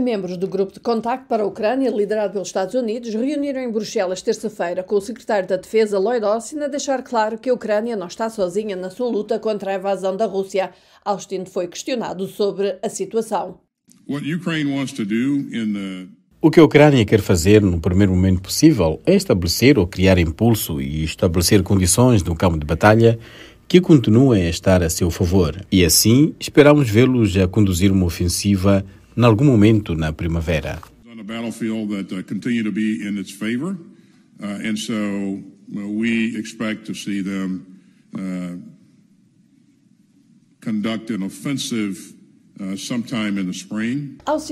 Membros do Grupo de Contacto para a Ucrânia, liderado pelos Estados Unidos, reuniram em Bruxelas terça-feira com o secretário da Defesa, Lloyd Austin, a deixar claro que a Ucrânia não está sozinha na sua luta contra a invasão da Rússia. Austin foi questionado sobre a situação. O que a Ucrânia quer fazer no primeiro momento possível é estabelecer ou criar impulso e estabelecer condições no campo de batalha que continuem a estar a seu favor. E assim esperamos vê-los a conduzir uma ofensiva em algum momento na primavera. Ao uh, uh, uh, an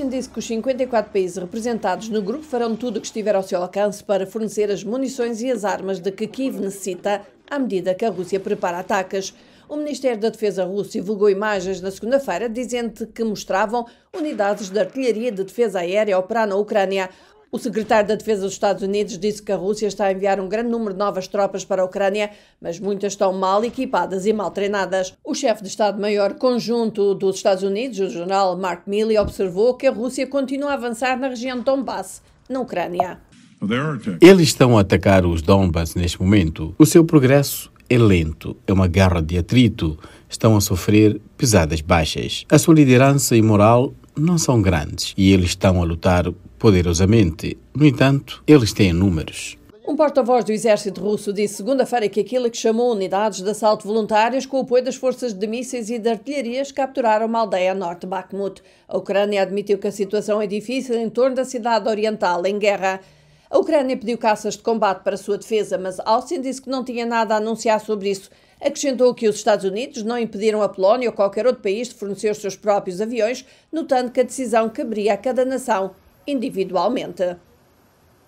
disse que os 54 países representados no grupo farão tudo o que estiver ao seu alcance para fornecer as munições e as armas de que Kiev necessita à medida que a Rússia prepara ataques. O Ministério da Defesa russo divulgou imagens na segunda-feira dizendo que mostravam unidades de artilharia de defesa aérea operar na Ucrânia. O secretário da Defesa dos Estados Unidos disse que a Rússia está a enviar um grande número de novas tropas para a Ucrânia, mas muitas estão mal equipadas e mal treinadas. O chefe de Estado-Maior Conjunto dos Estados Unidos, o general Mark Milley, observou que a Rússia continua a avançar na região de Donbass, na Ucrânia. Eles estão a atacar os Donbass neste momento. O seu progresso é lento, é uma guerra de atrito, estão a sofrer pesadas baixas. A sua liderança e moral não são grandes e eles estão a lutar poderosamente. No entanto, eles têm números. Um porta-voz do exército russo disse segunda-feira que aquilo que chamou unidades de assalto voluntárias com o apoio das forças de mísseis e de artilharias capturaram uma aldeia norte de Bakhmut. A Ucrânia admitiu que a situação é difícil em torno da cidade oriental em guerra. A Ucrânia pediu caças de combate para sua defesa, mas Austin disse que não tinha nada a anunciar sobre isso. Acrescentou que os Estados Unidos não impediram a Polónia ou qualquer outro país de fornecer os seus próprios aviões, notando que a decisão caberia a cada nação individualmente.